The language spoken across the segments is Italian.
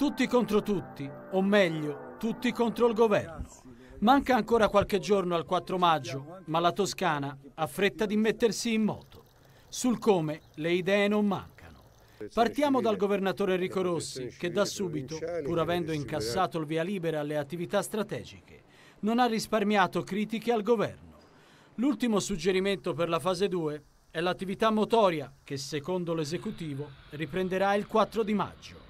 Tutti contro tutti, o meglio, tutti contro il governo. Manca ancora qualche giorno al 4 maggio, ma la Toscana ha fretta di mettersi in moto. Sul come le idee non mancano. Partiamo dal governatore Enrico Rossi, che da subito, pur avendo incassato il via libera alle attività strategiche, non ha risparmiato critiche al governo. L'ultimo suggerimento per la fase 2 è l'attività motoria che, secondo l'esecutivo, riprenderà il 4 di maggio.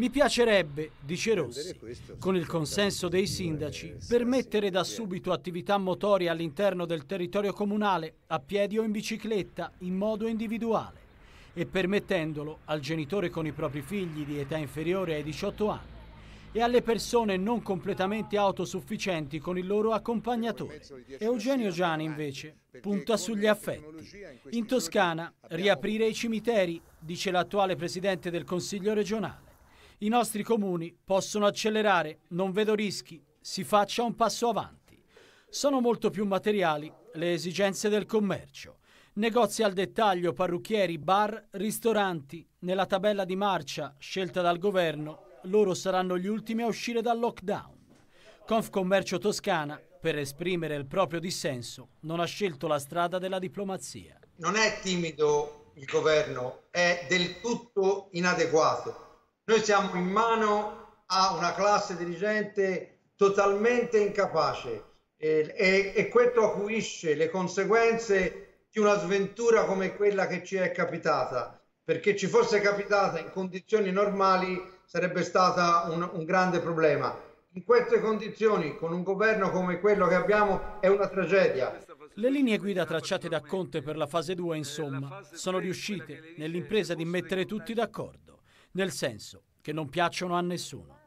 Mi piacerebbe, dice Rossi, con il consenso dei sindaci, permettere da subito attività motorie all'interno del territorio comunale, a piedi o in bicicletta, in modo individuale, e permettendolo al genitore con i propri figli di età inferiore ai 18 anni e alle persone non completamente autosufficienti con il loro accompagnatore. Eugenio Giani invece punta sugli affetti. In Toscana riaprire i cimiteri, dice l'attuale presidente del Consiglio regionale. I nostri comuni possono accelerare, non vedo rischi, si faccia un passo avanti. Sono molto più materiali le esigenze del commercio. Negozi al dettaglio, parrucchieri, bar, ristoranti. Nella tabella di marcia scelta dal governo, loro saranno gli ultimi a uscire dal lockdown. Confcommercio Toscana, per esprimere il proprio dissenso, non ha scelto la strada della diplomazia. Non è timido il governo, è del tutto inadeguato noi siamo in mano a una classe dirigente totalmente incapace e, e, e questo acuisce le conseguenze di una sventura come quella che ci è capitata, perché ci fosse capitata in condizioni normali sarebbe stato un, un, grande problema. In queste condizioni, con un governo come quello che abbiamo, è una tragedia. Le linee guida tracciate da Conte per la fase 2, insomma, sono riuscite nell'impresa di mettere tutti d'accordo nel senso che non piacciono a nessuno.